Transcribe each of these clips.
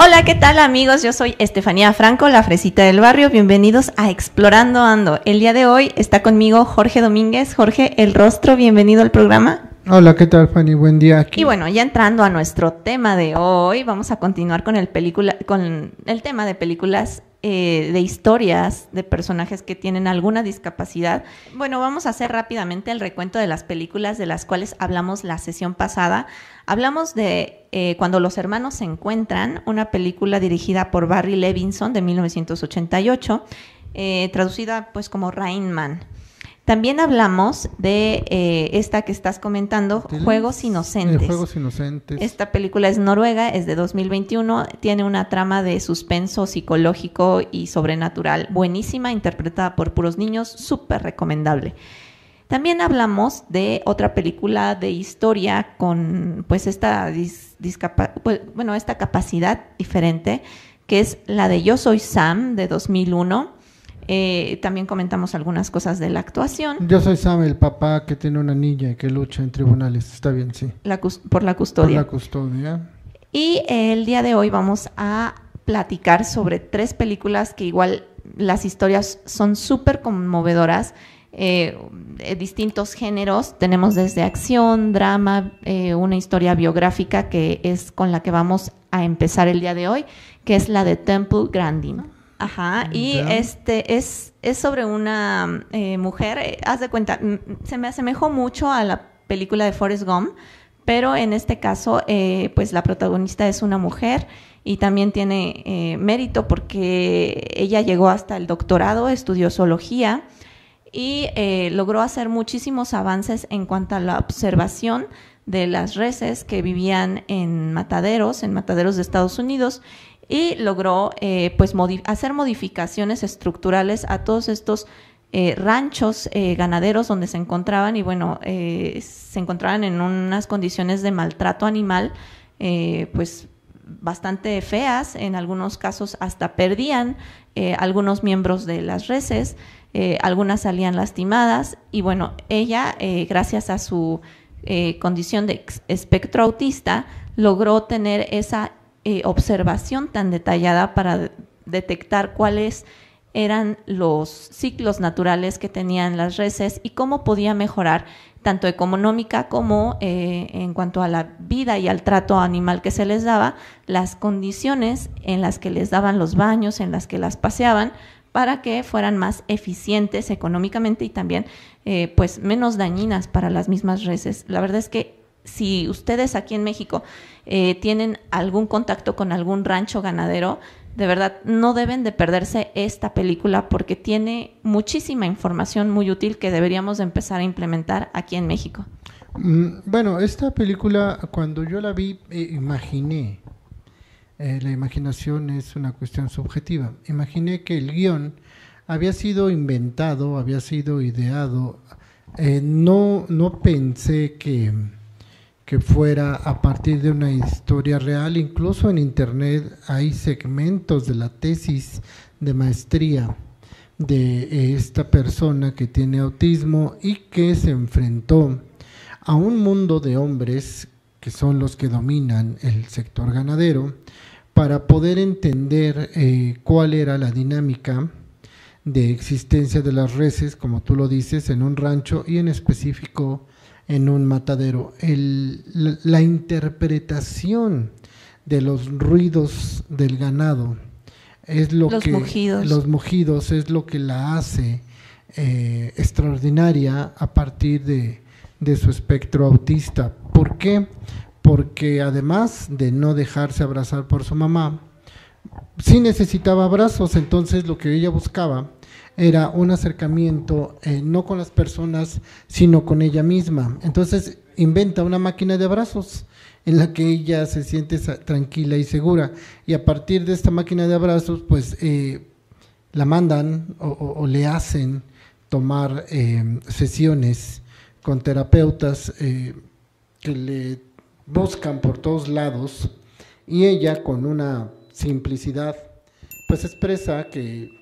Hola, ¿qué tal amigos? Yo soy Estefanía Franco, la fresita del barrio. Bienvenidos a Explorando Ando. El día de hoy está conmigo Jorge Domínguez. Jorge, el rostro, bienvenido al programa. Hola, ¿qué tal Fanny? Buen día aquí. Y bueno, ya entrando a nuestro tema de hoy, vamos a continuar con el, película, con el tema de películas eh, de historias de personajes que tienen alguna discapacidad. Bueno, vamos a hacer rápidamente el recuento de las películas de las cuales hablamos la sesión pasada. Hablamos de eh, Cuando los hermanos se encuentran, una película dirigida por Barry Levinson de 1988, eh, traducida pues como Rain Man. También hablamos de eh, esta que estás comentando, Juegos Inocentes. Juegos Inocentes. Esta película es noruega, es de 2021, tiene una trama de suspenso psicológico y sobrenatural buenísima, interpretada por puros niños, súper recomendable. También hablamos de otra película de historia con pues esta pues, bueno, esta capacidad diferente, que es la de Yo soy Sam de 2001 eh, también comentamos algunas cosas de la actuación. Yo soy Sam, el papá que tiene una niña y que lucha en tribunales. Está bien, sí. por la custodia. la custodia. Y eh, el día de hoy vamos a platicar sobre tres películas que igual las historias son súper conmovedoras. Eh, distintos géneros. Tenemos desde acción, drama, una historia biográfica que es con la que vamos a empezar el día de hoy, que es la de Temple Grandin. Ajá, ah, y este es, es sobre una eh, mujer, eh, haz de cuenta, se me asemejó mucho a la película de Forrest Gump, pero en este caso, eh, pues la protagonista es una mujer y también tiene mérito porque ella llegó hasta el doctorado, estudió zoología y logró hacer muchísimos avances en cuanto a la observación de las reses que vivían en mataderos, en mataderos de Estados Unidos, y logró eh, pues hacer modificaciones estructurales a todos estos eh, ranchos eh, ganaderos donde se encontraban y bueno, se encontraban en unas condiciones de maltrato animal pues bastante feas, en algunos casos hasta perdían algunos miembros de las reses, algunas salían lastimadas y bueno, ella gracias a su condición de espectro autista logró tener esa eh, observación tan detallada para detectar cuáles eran los ciclos naturales que tenían las reses y cómo podía mejorar tanto económica como eh, en cuanto a la vida y al trato animal que se les daba, las condiciones en las que les daban los baños, en las que las paseaban, para que fueran más eficientes económicamente y también eh, pues menos dañinas para las mismas reses. La verdad es que si ustedes aquí en México eh, tienen algún contacto con algún rancho ganadero, de verdad no deben de perderse esta película porque tiene muchísima información muy útil que deberíamos empezar a implementar aquí en México. Mm, bueno, esta película cuando yo la vi eh, imaginé, eh, la imaginación es una cuestión subjetiva, imaginé que el guión había sido inventado, había sido ideado, no, no pensé que que fuera a partir de una historia real. Incluso en Internet hay segmentos de la tesis de maestría de eh, esta persona que tiene autismo y que se enfrentó a un mundo de hombres que son los que dominan el sector ganadero para poder entender eh, cuál era la dinámica de existencia de las reses, como tú lo dices, en un rancho y en específico en un matadero. la, interpretación de los ruidos del ganado es lo que los mojidos es lo que la hace eh, extraordinaria a partir de, de su espectro autista. ¿Por qué? Porque además de no dejarse abrazar por su mamá, sí necesitaba abrazos, entonces lo que ella buscaba era un acercamiento eh, no con las personas, sino con ella misma. Entonces inventa una máquina de abrazos en la que ella se siente tranquila y segura. Y a partir de esta máquina de abrazos, pues eh, la mandan o, le hacen tomar eh, sesiones con terapeutas que le buscan por todos lados y ella con una simplicidad pues expresa que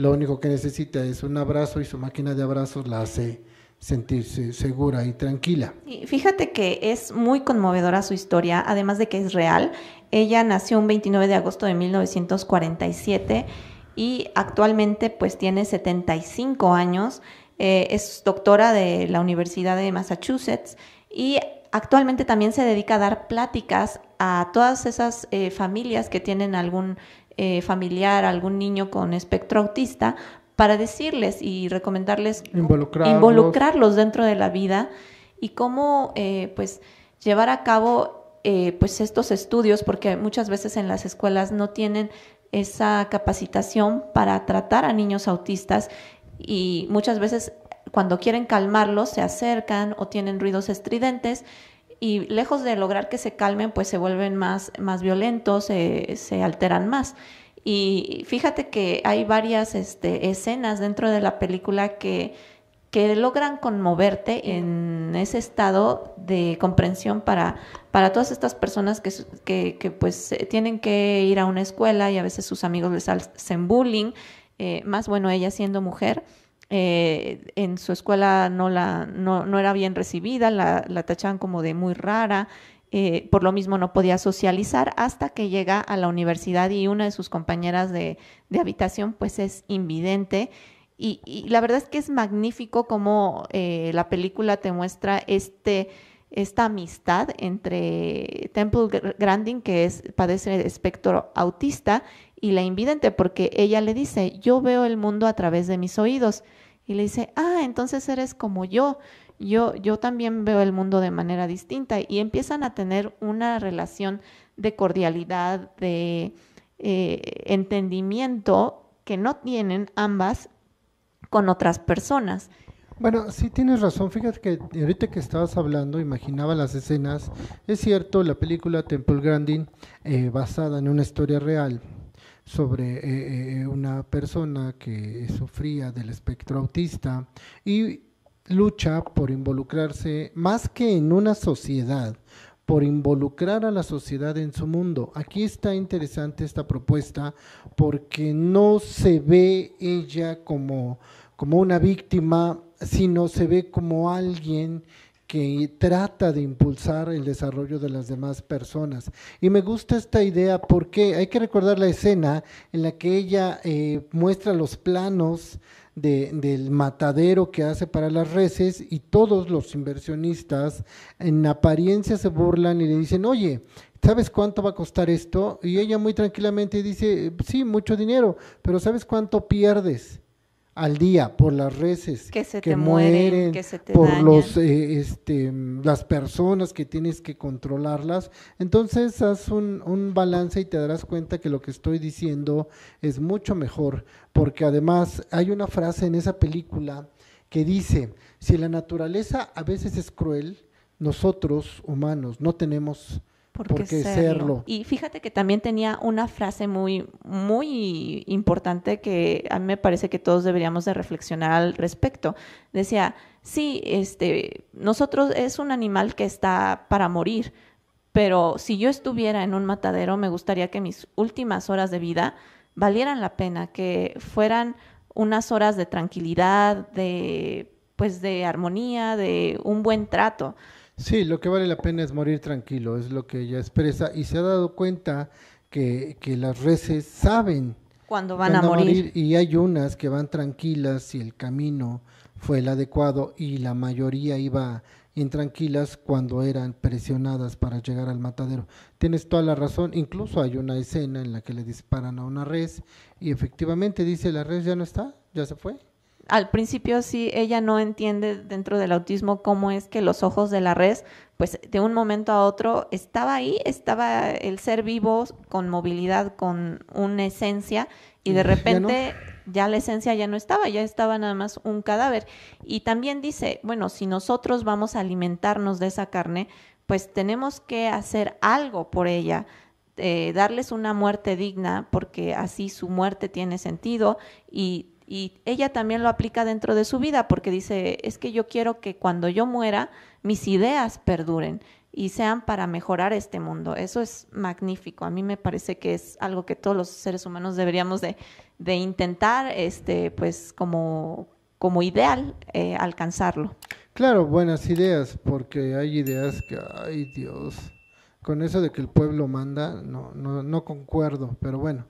lo único que necesita es un abrazo y su máquina de abrazos la hace sentirse segura y tranquila. Y fíjate que es muy conmovedora su historia, además de que es real. Ella nació un 29 de agosto de 1947 y actualmente pues tiene 75 años, eh, es doctora de la Universidad de Massachusetts y actualmente también se dedica a dar pláticas a todas esas eh, familias que tienen algún eh, familiar, algún niño con espectro autista, para decirles y recomendarles involucrarlos, dentro de la vida y cómo eh, pues llevar a cabo eh, pues estos estudios, porque muchas veces en las escuelas no tienen esa capacitación para tratar a niños autistas y muchas veces cuando quieren calmarlos se acercan o tienen ruidos estridentes y lejos de lograr que se calmen, pues se vuelven más, más violentos, se, alteran más. Y fíjate que hay varias este, escenas dentro de la película que, que logran conmoverte en ese estado de comprensión para, para todas estas personas que, que, pues tienen que ir a una escuela y a veces sus amigos les hacen bullying, eh, más bueno ella siendo mujer. Eh, en su escuela no, la, no, era bien recibida, la, tachaban como de muy rara, eh, por lo mismo no podía socializar hasta que llega a la universidad y una de sus compañeras de, habitación pues es invidente. Y, la verdad es que es magnífico como eh, la película te muestra este, esta amistad entre Temple Grandin, que es, padece espectro autista, y la invidente, porque ella le dice, yo veo el mundo a través de mis oídos. Y le dice, ah, entonces eres como yo, yo, yo también veo el mundo de manera distinta. Y empiezan a tener una relación de cordialidad, de eh, entendimiento que no tienen ambas con otras personas. Bueno, sí tienes razón. Fíjate que ahorita que estabas hablando, imaginaba las escenas. Es cierto, la película Temple Grandin, eh, basada en una historia real, sobre eh, eh, eh, una persona que sufría del espectro autista y lucha por involucrarse más que en una sociedad, por involucrar a la sociedad en su mundo. Aquí está interesante esta propuesta porque no se ve ella como, como una víctima, sino se ve como alguien que trata de impulsar el desarrollo de las demás personas. Y me gusta esta idea porque hay que recordar la escena en la que ella eh, muestra los planos del matadero que hace para las reses y todos los inversionistas en apariencia se burlan y le dicen, oye, ¿sabes cuánto va a costar esto? Y ella muy tranquilamente dice, sí, mucho dinero, pero ¿sabes cuánto pierdes? al día por las reses que, se mueren, por los eh, este, las personas que tienes que controlarlas entonces haz un, un, balance y te darás cuenta que lo que estoy diciendo es mucho mejor porque además hay una frase en esa película que dice si la naturaleza a veces es cruel nosotros humanos no tenemos porque Y fíjate que también tenía una frase muy, muy importante que a mí me parece que todos deberíamos de reflexionar al respecto. Decía, sí, este, nosotros es un animal que está para morir, pero si yo estuviera en un matadero, me gustaría que mis últimas horas de vida valieran la pena, que fueran unas horas de tranquilidad, de pues de armonía, de un buen trato. Sí, lo que vale la pena es morir tranquilo, es lo que ella expresa y se ha dado cuenta que, que las reses saben cuando van, a, morir. a, morir. Y hay unas que van tranquilas si el camino fue el adecuado y la mayoría iba intranquilas cuando eran presionadas para llegar al matadero. Tienes toda la razón, incluso hay una escena en la que le disparan a una res y efectivamente dice la res ya no está, ya se fue al principio sí, ella no entiende dentro del autismo cómo es que los ojos de la res, pues de un momento a otro estaba ahí, estaba el ser vivo con movilidad, con una esencia, y de repente ya, la esencia ya no estaba, ya estaba nada más un cadáver. Y también dice, bueno, si nosotros vamos a alimentarnos de esa carne, pues tenemos que hacer algo por ella, eh, darles una muerte digna, porque así su muerte tiene sentido y y ella también lo aplica dentro de su vida porque dice, es que yo quiero que cuando yo muera mis ideas perduren y sean para mejorar este mundo. Eso es magnífico. A mí me parece que es algo que todos los seres humanos deberíamos de, intentar, este, pues como, como ideal, eh, alcanzarlo. Claro, buenas ideas, porque hay ideas que, ay Dios, con eso de que el pueblo manda, no, no, no concuerdo, pero bueno.